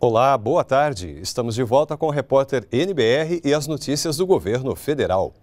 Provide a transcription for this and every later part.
Olá, boa tarde. Estamos de volta com o repórter NBR e as notícias do governo federal.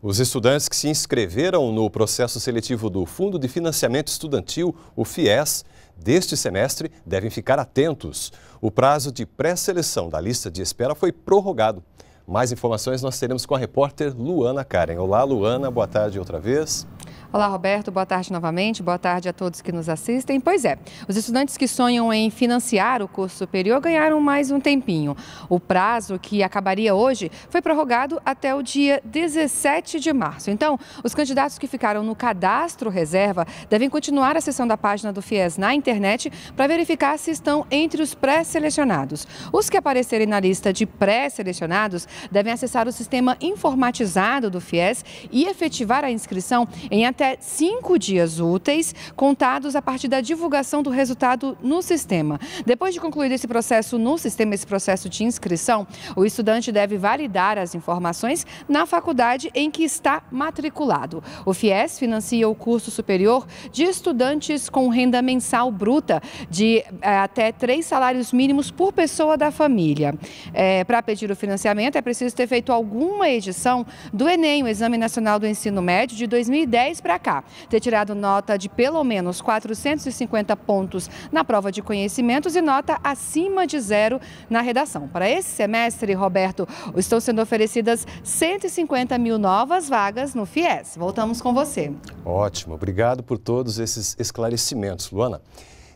Os estudantes que se inscreveram no processo seletivo do Fundo de Financiamento Estudantil, o FIES, deste semestre devem ficar atentos. O prazo de pré-seleção da lista de espera foi prorrogado. Mais informações nós teremos com a repórter Luana Karen. Olá, Luana, boa tarde outra vez. Olá, Roberto. Boa tarde novamente. Boa tarde a todos que nos assistem. Pois é, os estudantes que sonham em financiar o curso superior ganharam mais um tempinho. O prazo que acabaria hoje foi prorrogado até o dia 17 de março. Então, os candidatos que ficaram no cadastro reserva devem continuar a sessão da página do FIES na internet para verificar se estão entre os pré-selecionados. Os que aparecerem na lista de pré-selecionados devem acessar o sistema informatizado do FIES e efetivar a inscrição em até até cinco dias úteis, contados a partir da divulgação do resultado no sistema. Depois de concluído esse processo no sistema, esse processo de inscrição, o estudante deve validar as informações na faculdade em que está matriculado. O FIES financia o curso superior de estudantes com renda mensal bruta de é, até três salários mínimos por pessoa da família. É, eh, Para pedir o financiamento, é preciso ter feito alguma edição do Enem, o Exame Nacional do Ensino Médio, de 2010 para para cá. Ter tirado nota de pelo menos 450 pontos na prova de conhecimentos e nota acima de zero na redação. Para esse semestre, Roberto, estão sendo oferecidas 150 mil novas vagas no FIES. Voltamos com você. Ótimo, obrigado por todos esses esclarecimentos, Luana.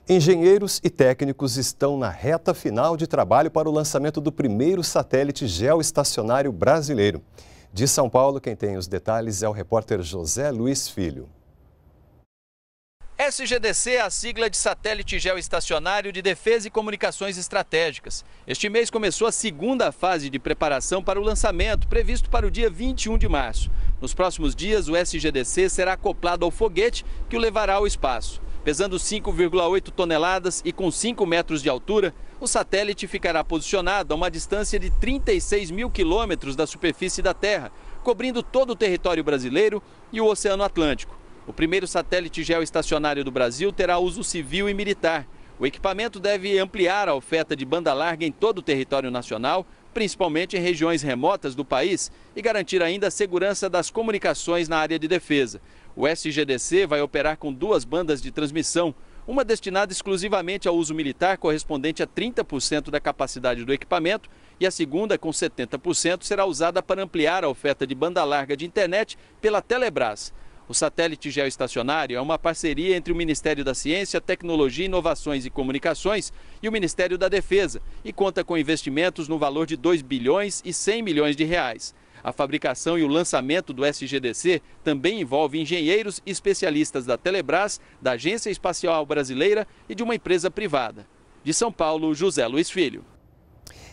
Engenheiros e técnicos estão na reta final de trabalho para o lançamento do primeiro satélite geoestacionário brasileiro. De São Paulo, quem tem os detalhes é o repórter José Luiz Filho. SGDC é a sigla de Satélite Geoestacionário de Defesa e Comunicações Estratégicas. Este mês começou a segunda fase de preparação para o lançamento, previsto para o dia 21 de março. Nos próximos dias, o SGDC será acoplado ao foguete que o levará ao espaço. Pesando 5,8 toneladas e com 5 metros de altura, o satélite ficará posicionado a uma distância de 36 mil quilômetros da superfície da Terra, cobrindo todo o território brasileiro e o Oceano Atlântico. O primeiro satélite geoestacionário do Brasil terá uso civil e militar. O equipamento deve ampliar a oferta de banda larga em todo o território nacional, principalmente em regiões remotas do país, e garantir ainda a segurança das comunicações na área de defesa. O SGDC vai operar com duas bandas de transmissão, uma destinada exclusivamente ao uso militar, correspondente a 30% da capacidade do equipamento, e a segunda, com 70%, será usada para ampliar a oferta de banda larga de internet pela Telebrás. O satélite geoestacionário é uma parceria entre o Ministério da Ciência, Tecnologia, Inovações e Comunicações e o Ministério da Defesa e conta com investimentos no valor de 2 bilhões e 100 milhões de reais. A fabricação e o lançamento do SGDC também envolve engenheiros e especialistas da Telebrás, da Agência Espacial Brasileira e de uma empresa privada. De São Paulo, José Luiz Filho.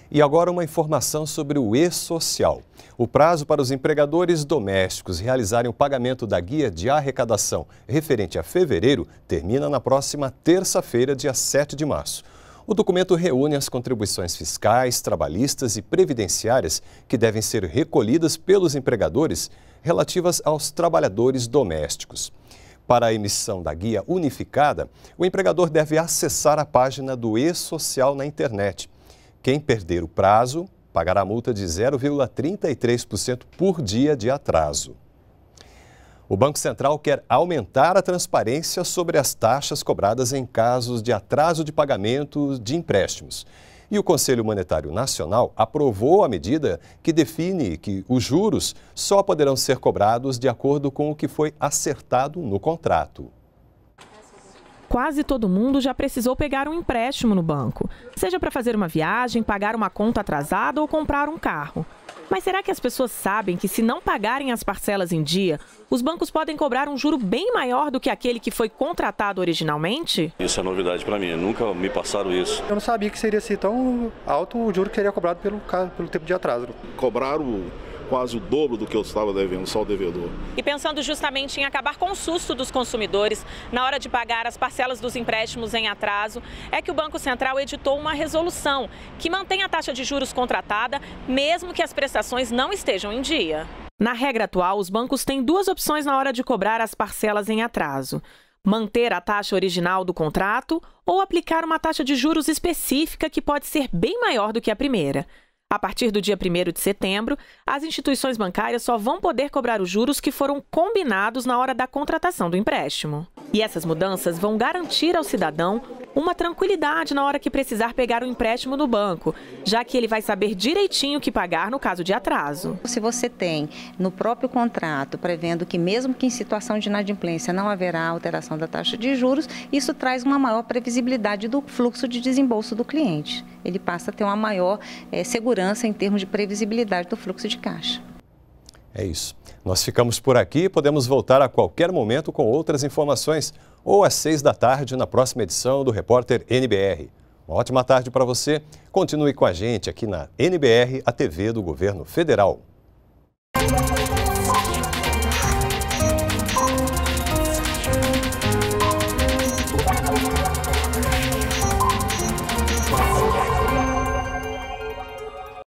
E agora uma informação sobre o e-social. O prazo para os empregadores domésticos realizarem o pagamento da guia de arrecadação referente a fevereiro termina na próxima terça-feira, dia 7 de março. O documento reúne as contribuições fiscais, trabalhistas e previdenciárias que devem ser recolhidas pelos empregadores relativas aos trabalhadores domésticos. Para a emissão da guia unificada, o empregador deve acessar a página do E-Social na internet. Quem perder o prazo pagará multa de 0,33% por dia de atraso. O Banco Central quer aumentar a transparência sobre as taxas cobradas em casos de atraso de pagamento de empréstimos. E o Conselho Monetário Nacional aprovou a medida que define que os juros só poderão ser cobrados de acordo com o que foi acertado no contrato. Quase todo mundo já precisou pegar um empréstimo no banco, seja para fazer uma viagem, pagar uma conta atrasada ou comprar um carro. Mas será que as pessoas sabem que se não pagarem as parcelas em dia, os bancos podem cobrar um juro bem maior do que aquele que foi contratado originalmente? Isso é novidade para mim, nunca me passaram isso. Eu não sabia que seria assim tão alto o juro que seria cobrado pelo, pelo tempo de atraso. Cobraram quase o dobro do que eu estava devendo, só o devedor. E pensando justamente em acabar com o susto dos consumidores na hora de pagar as parcelas dos empréstimos em atraso, é que o Banco Central editou uma resolução que mantém a taxa de juros contratada, mesmo que as prestações não estejam em dia. Na regra atual, os bancos têm duas opções na hora de cobrar as parcelas em atraso manter a taxa original do contrato ou aplicar uma taxa de juros específica que pode ser bem maior do que a primeira. A partir do dia 1 de setembro, as instituições bancárias só vão poder cobrar os juros que foram combinados na hora da contratação do empréstimo. E essas mudanças vão garantir ao cidadão uma tranquilidade na hora que precisar pegar o um empréstimo no banco, já que ele vai saber direitinho o que pagar no caso de atraso. Se você tem no próprio contrato prevendo que mesmo que em situação de inadimplência não haverá alteração da taxa de juros, isso traz uma maior previsibilidade do fluxo de desembolso do cliente. Ele passa a ter uma maior é, segurança em termos de previsibilidade do fluxo de caixa. É isso. Nós ficamos por aqui e podemos voltar a qualquer momento com outras informações ou às seis da tarde na próxima edição do Repórter NBR. Uma ótima tarde para você. Continue com a gente aqui na NBR, a TV do Governo Federal.